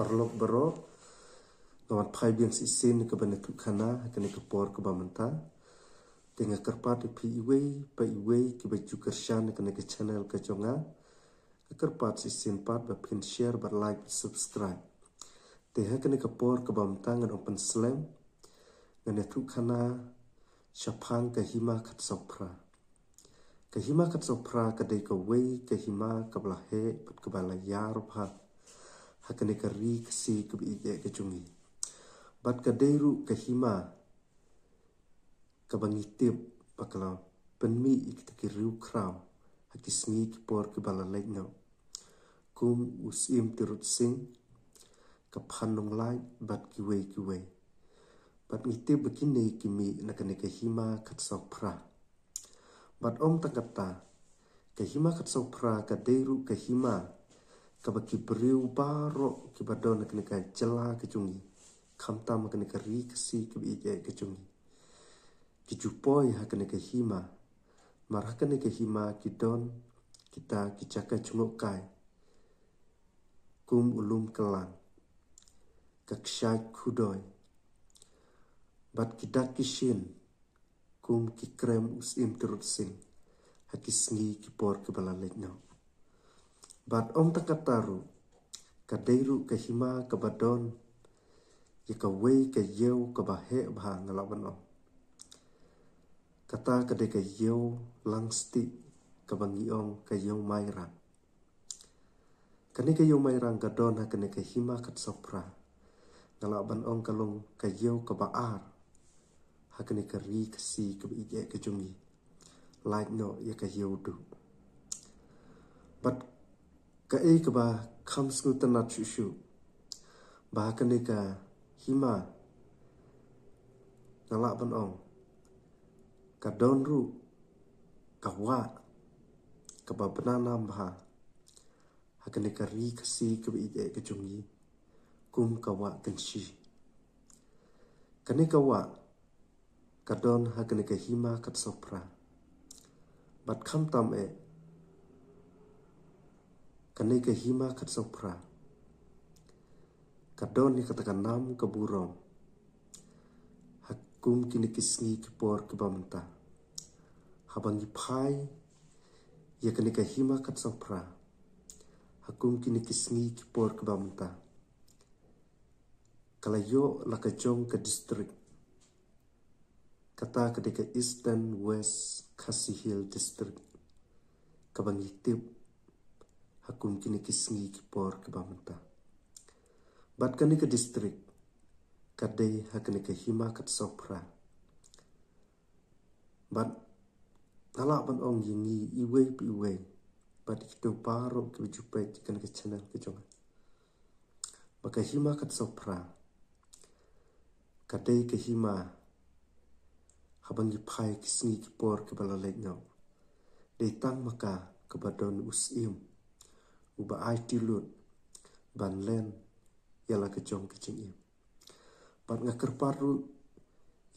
parlok baro nawat phai bien si sin ke ban ke khana ke ne ke por ke ba menta tinga kerpa de pi wei pa wei ke ba chu ker shan ke ne ke channel ke chonga ke kerpa si sin pat ba pin share ba like subscribe te ha ke ne ke por ke ba menta ngan open slam ngan ne tu khana chapang ke hima khat sopra ke hima khat sopra ke de ke wei ke hima ke ba he ke ba la yar pa hakane ka ri ka si ka bi de eh, ka chungi bat ka deiru ka hima ka bangi te pakala penmi ik te ki riu kram haki smi ki por ki bala legno kum us im te rut sing ka phanung lai bat ki we ki we bat ngi te baki ne ki mi na ka ne ka hima kat sok pra bat om takata ka hima kat sok pra ka deiru ka hima ka hima kaba ki breu baro ki bado na kene kai jela ke chungi kam ta ma kene kari ke si ke bi ke ke chungi ki chupoi ha kene ke hima mar ha kene ke hima ki don kita ki chaka chungo kai kum ulum kelan kak shai kudoi bat ki dak ki shin kum ki krem usim terusin hakisngi ki por ke balalek nyok bat ong takataru ka deiru ka hima ka badon ye ka wei ka yeu ka bahe bha ngalawan ong kata ka de ka yeu langsti ka bangi ong ka yeu mai rang ka ne ka yeu mai rang ka don ha ka ne ka hima ka sopra ngalawan ong ka lung ka yeu ka ba ar ha ka ne ka ri ka si ka bi ye ka jungi like no ye ka yeu du but ka e ka ba kham sku ta na chu shu ba ka ne ka hi ma na la ban ong ka don ru ka wa ka ba pa na na ba ha, ha ka ne ka ri ka si ka bi de ka chung yi kum ka wa kan shi ka ne ka wa ka don ha ka ne ka hi ma ka sok pra bat kham tam e eh kane ke hima kat sopra. Kadon ni katakan nam ke burong. Hakum kini kisngi ke por ke bamenta. Habangi pai, ya kane ke hima kat sopra. Hakum kini kisngi ke por ke bamenta. Kalayo lakajong ke distrik. Kata kedeka Eastern West Kasihil District. Kabangitip akun kini kisngi ki por ki bamta. Bat kani ke distrik, kadai hakani ke hima kat sopra. Bat talak ban ong yingi iwe pi iwe, bat ikido paro ki bijupai jikan ke channel ke jongan. Maka hima kat sopra, kadai ke hima, habang ipai kisngi ki por ki balalai ngau. Dei tang maka kebadon usim ba ai ti lut ban len ya la ke chom ke ching yim pat nga kar par ru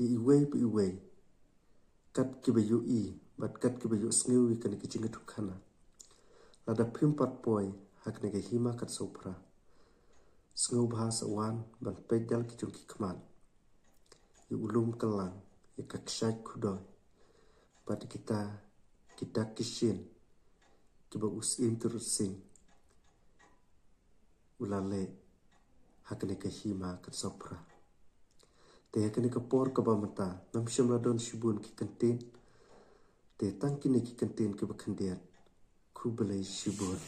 i i we pi we kat ki ba yu i bat kat ki ba yu sngi wi kan ke ching tu khana la da phim pat poi hak ne ke hima kat so pra sngi u bha sa wan ban pe dal ki chung ki khman i u lum kalang i ka kshak khu do pat kita kita kishin ki ba us im tur sing ulale hakne ka hima kan sopra te hakne ka por ka ba mata nam sham la don shibun ki kantin te tang ki ne ki kantin ka ba khandiat khu balai shibun